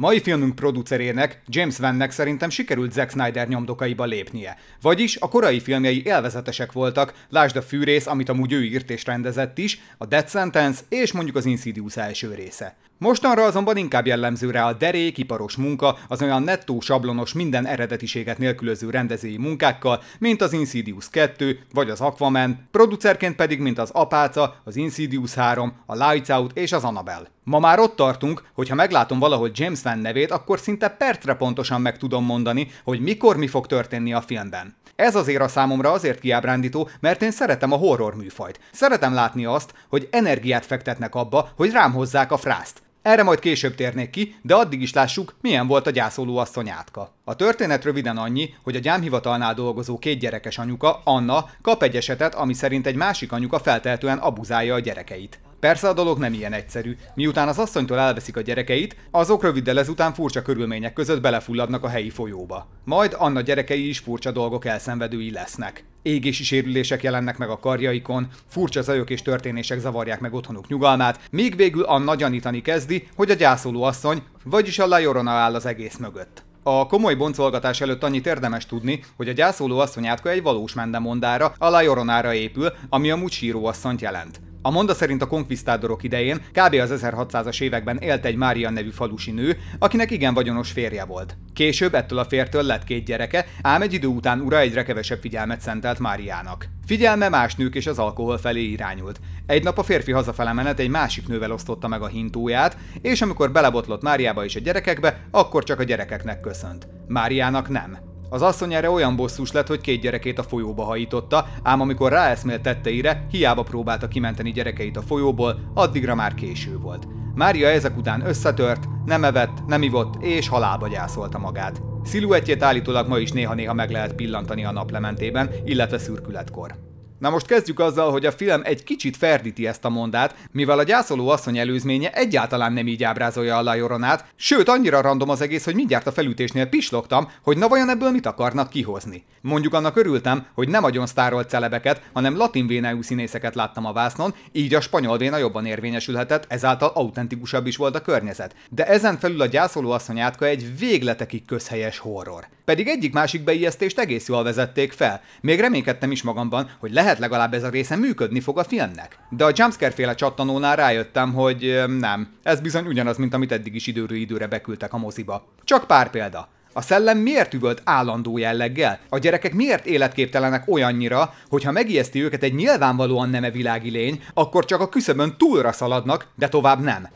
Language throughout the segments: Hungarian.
Mai filmünk producerének, James Vannek szerintem sikerült Zack Snyder nyomdokaiba lépnie. Vagyis a korai filmjei élvezetesek voltak, lásd a Fűrész, amit amúgy ő írt és rendezett is, a Dead Sentence és mondjuk az Insidious első része. Mostanra azonban inkább jellemző rá a derék, iparos munka, az olyan nettó sablonos minden eredetiséget nélkülöző rendezői munkákkal, mint az Insidious 2 vagy az Aquaman, producerként pedig mint az Apáca, az Insidious 3, a Lights Out és az Annabelle. Ma már ott tartunk, hogy ha meglátom valahol James Van nevét, akkor szinte percre pontosan meg tudom mondani, hogy mikor mi fog történni a filmben. Ez azért a számomra azért kiábrándító, mert én szeretem a horror műfajt. Szeretem látni azt, hogy energiát fektetnek abba, hogy rám hozzák a frászt. Erre majd később térnék ki, de addig is lássuk, milyen volt a gyászoló asszony átka. A történet röviden annyi, hogy a gyámhivatalnál dolgozó két gyerekes anyuka, Anna, kap egy esetet, ami szerint egy másik anyuka feltehetően abuzálja a gyerekeit. Persze a dolog nem ilyen egyszerű. Miután az asszonytól elveszik a gyerekeit, azok röviddel ezután furcsa körülmények között belefulladnak a helyi folyóba. Majd Anna gyerekei is furcsa dolgok elszenvedői lesznek. Égési sérülések jelennek meg a karjaikon, furcsa zajok és történések zavarják meg otthonuk nyugalmát, míg végül Anna gyanítani kezdi, hogy a gyászoló asszony, vagyis a Lajorona áll az egész mögött. A komoly boncolgatás előtt annyit érdemes tudni, hogy a gyászoló asszonyátka egy valós mendemondára, a Lajoronára épül, ami amúgy asszonyt jelent. A monda szerint a konkvisztádorok idején, kb. az 1600-as években élt egy Mária nevű falusi nő, akinek igen vagyonos férje volt. Később ettől a fértől lett két gyereke, ám egy idő után ura egyre kevesebb figyelmet szentelt Máriának. Figyelme más nők és az alkohol felé irányult. Egy nap a férfi hazafele menet egy másik nővel osztotta meg a hintóját, és amikor belebotlott Máriába és a gyerekekbe, akkor csak a gyerekeknek köszönt. Máriának nem. Az asszony erre olyan bosszus lett, hogy két gyerekét a folyóba hajította, ám amikor ráeszmélt tetteire, hiába próbálta kimenteni gyerekeit a folyóból, addigra már késő volt. Mária ezek után összetört, nem evett, nem ivott és halálba gyászolta magát. Sziluettjét állítólag ma is néha-néha meg lehet pillantani a naplementében, illetve szürkületkor. Na most kezdjük azzal, hogy a film egy kicsit ferdíti ezt a mondát, mivel a gyászoló asszony előzménye egyáltalán nem így ábrázolja a Lajoronát, sőt annyira random az egész, hogy mindjárt a felütésnél pislogtam, hogy na vajon ebből mit akarnak kihozni. Mondjuk annak örültem, hogy nem agyon sztárolt celebeket, hanem latin vénájú színészeket láttam a vásznon, így a spanyol véna jobban érvényesülhetett, ezáltal autentikusabb is volt a környezet. De ezen felül a gyászoló asszony átka egy végletekig közhelyes horror pedig egyik másik beijesztést egész jól vezették fel. Még reménykedtem is magamban, hogy lehet legalább ez a része működni fog a filmnek. De a jumpscare féle csattanónál rájöttem, hogy nem, ez bizony ugyanaz, mint amit eddig is időről időre beküldtek a moziba. Csak pár példa. A szellem miért üvölt állandó jelleggel? A gyerekek miért életképtelenek olyannyira, hogy ha megijeszti őket egy nyilvánvalóan nem világi lény, akkor csak a küszöbön túlra szaladnak, de tovább nem.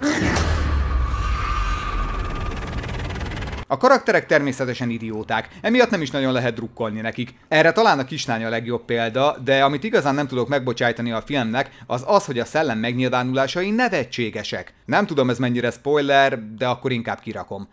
A karakterek természetesen idióták, emiatt nem is nagyon lehet drukkolni nekik. Erre talán a kislány a legjobb példa, de amit igazán nem tudok megbocsájtani a filmnek, az az, hogy a szellem megnyilvánulásai nevetségesek. Nem tudom ez mennyire spoiler, de akkor inkább kirakom.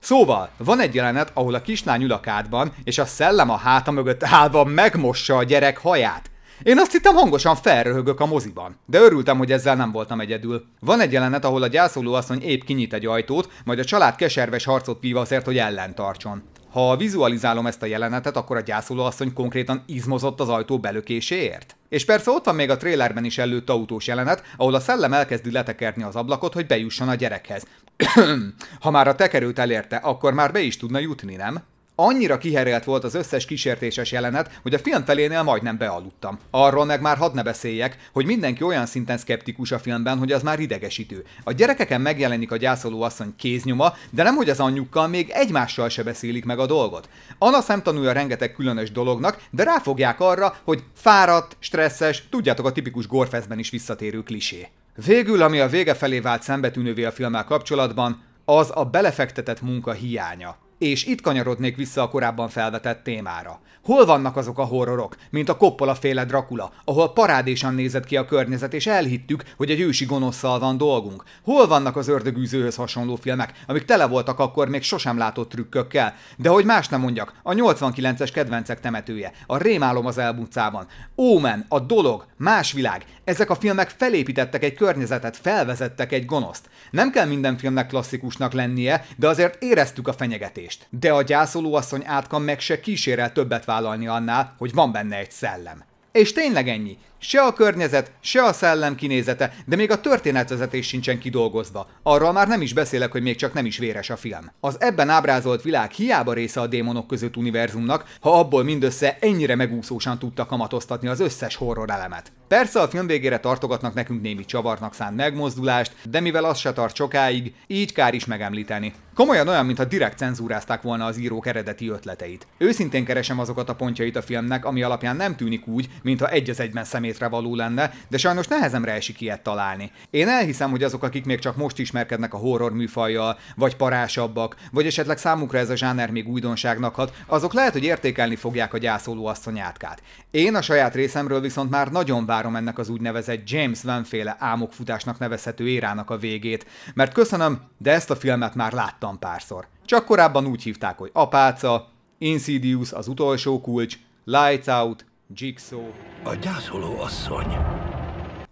Szóval, van egy jelenet, ahol a kislány ül a kádban, és a szellem a háta mögött állva megmossa a gyerek haját. Én azt hittem hangosan felröhögök a moziban, de örültem, hogy ezzel nem voltam egyedül. Van egy jelenet, ahol a gyászoló asszony épp kinyit egy ajtót, majd a család keserves harcot vív azért, hogy ellen tartson. Ha vizualizálom ezt a jelenetet, akkor a gyászoló asszony konkrétan izmozott az ajtó belökéséért. És persze ott van még a trélerben is előtt autós jelenet, ahol a szellem elkezdi letekerni az ablakot, hogy bejusson a gyerekhez. ha már a tekerőt elérte, akkor már be is tudna jutni, nem? Annyira kiherélt volt az összes kísértéses jelenet, hogy a film felénél majdnem bealudtam. Arról meg már hadd ne beszéljek, hogy mindenki olyan szinten szkeptikus a filmben, hogy az már idegesítő. A gyerekeken megjelenik a gyászoló asszony kéznyoma, de nem hogy az anyjukkal még egymással se beszélik meg a dolgot. Anna szemtanúja rengeteg különös dolognak, de ráfogják arra, hogy fáradt, stresszes, tudjátok a tipikus gorfezben is visszatérő klisé. Végül, ami a vége felé vált szembetűnővé a filmmel kapcsolatban, az a belefektetett munka hiánya. És itt kanyarodnék vissza a korábban felvetett témára. Hol vannak azok a horrorok, mint a Coppola féle Dracula, ahol parádésan nézett ki a környezet, és elhittük, hogy egy ősi gonoszszal van dolgunk? Hol vannak az ördögűzőhöz hasonló filmek, amik tele voltak akkor még sosem látott trükkökkel? De hogy más nem mondjak, a 89-es kedvencek temetője, a Rémálom az elbúcában, Omen, a dolog, más világ, ezek a filmek felépítettek egy környezetet, felvezettek egy gonoszt. Nem kell minden filmnek klasszikusnak lennie, de azért éreztük a fenyegetést kezelést. De a gyászoló asszony átka meg se kísérel többet vállalni annál, hogy van benne egy szellem. És tényleg ennyi. Se a környezet, se a szellem kinézete, de még a történetvezetés sincsen kidolgozva. Arról már nem is beszélek, hogy még csak nem is véres a film. Az ebben ábrázolt világ hiába része a démonok között univerzumnak, ha abból mindössze ennyire megúszósan tudta kamatoztatni az összes horror elemet. Persze a film végére tartogatnak nekünk némi csavarnak szánt megmozdulást, de mivel az se tart sokáig, így kár is megemlíteni. Komolyan olyan, mintha direkt cenzúrázták volna az írók eredeti ötleteit. Őszintén keresem azokat a pontjait a filmnek, ami alapján nem tűnik úgy, mintha egy az egyben szemétre való lenne, de sajnos nehezemre esik ilyet találni. Én elhiszem, hogy azok, akik még csak most ismerkednek a horror műfajjal, vagy parásabbak, vagy esetleg számukra ez a zsáner még újdonságnak hat, azok lehet, hogy értékelni fogják a gyászoló asszonyátkát. Én a saját részemről viszont már nagyon várom ennek az úgynevezett James Van-féle álmokfutásnak nevezhető érának a végét, mert köszönöm, de ezt a filmet már láttam párszor. Csak korábban úgy hívták, hogy Apáca, Insidious az utolsó kulcs, Lights Out, Jigsaw. A gyászoló asszony.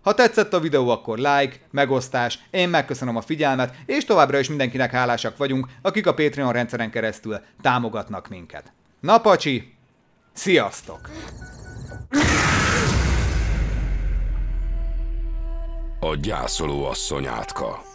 Ha tetszett a videó, akkor like, megosztás, én megköszönöm a figyelmet, és továbbra is mindenkinek hálásak vagyunk, akik a Patreon rendszeren keresztül támogatnak minket. Napacsi, sziasztok! a gyászoló asszony átka.